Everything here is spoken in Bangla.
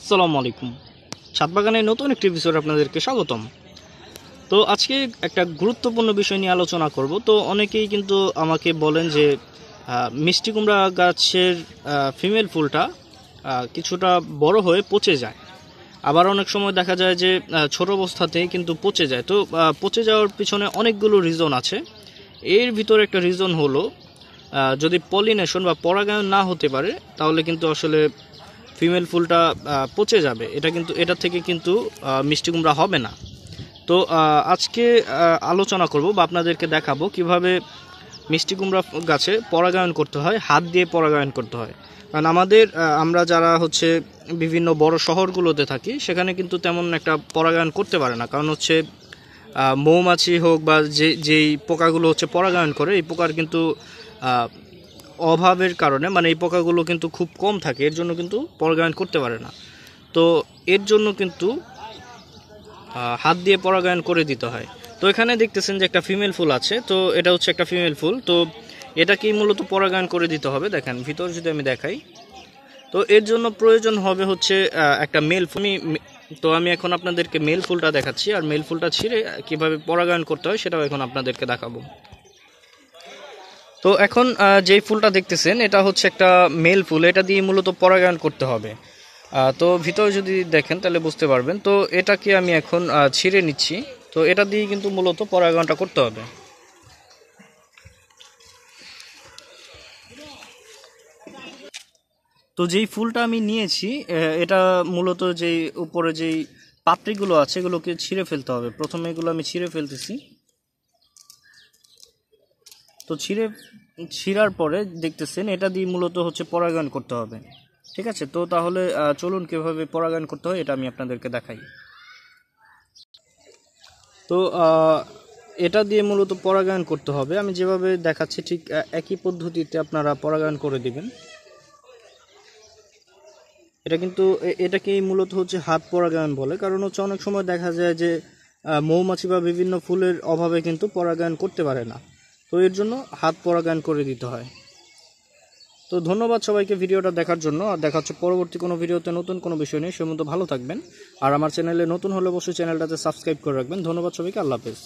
আসসালামু আলাইকুম ছাদবাগানের নতুন একটি এপিসোড আপনাদেরকে স্বাগতম তো আজকে একটা গুরুত্বপূর্ণ বিষয় নিয়ে আলোচনা করব তো অনেকেই কিন্তু আমাকে বলেন যে মিষ্টি কুমড়া গাছের ফিমেল ফুলটা কিছুটা বড় হয়ে পচে যায় আবার অনেক সময় দেখা যায় যে ছোট অবস্থাতেই কিন্তু পচে যায় তো পচে যাওয়ার পিছনে অনেকগুলো রিজন আছে এর ভিতরে একটা রিজন হলো যদি পলিনেশন বা পরাগায়ন না হতে পারে তাহলে কিন্তু আসলে ফিমেল ফুলটা পচে যাবে এটা কিন্তু এটা থেকে কিন্তু মিষ্টি কুমড়া হবে না তো আজকে আলোচনা করব বা আপনাদেরকে দেখাবো কিভাবে মিষ্টি কুমড়া গাছে পরাগায়ন করতে হয় হাত দিয়ে পরাগায়ন করতে হয় কারণ আমাদের আমরা যারা হচ্ছে বিভিন্ন বড় শহরগুলোতে থাকি সেখানে কিন্তু তেমন একটা পরাগায়ন করতে পারে না কারণ হচ্ছে মৌমাছি হোক বা যে যেই পোকাগুলো হচ্ছে পরাগায়ন করে এই পোকার কিন্তু অভাবের কারণে মানে এই পোকাগুলো কিন্তু খুব কম থাকে এর জন্য কিন্তু পরাগায়ন করতে পারে না তো এর জন্য কিন্তু হাত দিয়ে পরাগায়ন করে দিতে হয় তো এখানে দেখতেছেন যে একটা ফিমেল ফুল আছে তো এটা হচ্ছে একটা ফিমেল ফুল তো এটাকেই মূলত পরাগায়ন করে দিতে হবে দেখেন ভিতর যদি আমি দেখাই তো এর জন্য প্রয়োজন হবে হচ্ছে একটা মেল ফুল তো আমি এখন আপনাদেরকে মেল ফুলটা দেখাচ্ছি আর মেল ফুলটা ছিঁড়ে কীভাবে পরাগায়ন করতে হয় সেটাও এখন আপনাদেরকে দেখাবো তো এখন যেই ফুলটা দেখতেছেন এটা হচ্ছে একটা মেল ফুল এটা দিয়ে মূলত পরাগায়ন করতে হবে তো ভিতরে যদি দেখেন তাহলে বুঝতে পারবেন তো এটাকে আমি এখন ছিঁড়ে নিচ্ছি তো এটা দিয়ে কিন্তু মূলত পরাগায়নটা করতে হবে তো যেই ফুলটা আমি নিয়েছি এটা মূলত যেই উপরে যেই পাত্রিগুলো আছে এগুলোকে ছিঁড়ে ফেলতে হবে প্রথমে এগুলো আমি ছিঁড়ে ফেলতেছি তো ছিঁড়ে ছিঁড়ার পরে দেখতেছেন এটা দিয়ে মূলত হচ্ছে পরাগায়ন করতে হবে ঠিক আছে তো তাহলে চলুন কীভাবে পরাগায়ন করতে হয় এটা আমি আপনাদেরকে দেখাই তো এটা দিয়ে মূলত পরাগায়ন করতে হবে আমি যেভাবে দেখাচ্ছি ঠিক একই পদ্ধতিতে আপনারা পরাগায়ন করে দিবেন এটা কিন্তু এটাকেই মূলত হচ্ছে হাত পরাগায়ন বলে কারণ হচ্ছে অনেক সময় দেখা যায় যে মৌমাছি বা বিভিন্ন ফুলের অভাবে কিন্তু পরাগায়ন করতে পারে না তো এর জন্য হাত পরাগায়ন করে দিতে হয় তো ধন্যবাদ সবাইকে ভিডিওটা দেখার জন্য আর দেখা হচ্ছে পরবর্তী কোনো ভিডিওতে নতুন কোনো বিষয় নেই সে মতো ভালো থাকবেন আর আমার চ্যানেলে নতুন হলে অবশ্যই চ্যানেলটাতে সাবস্ক্রাইব করে রাখবেন ধন্যবাদ সবাইকে আল্লাহ হাফেজ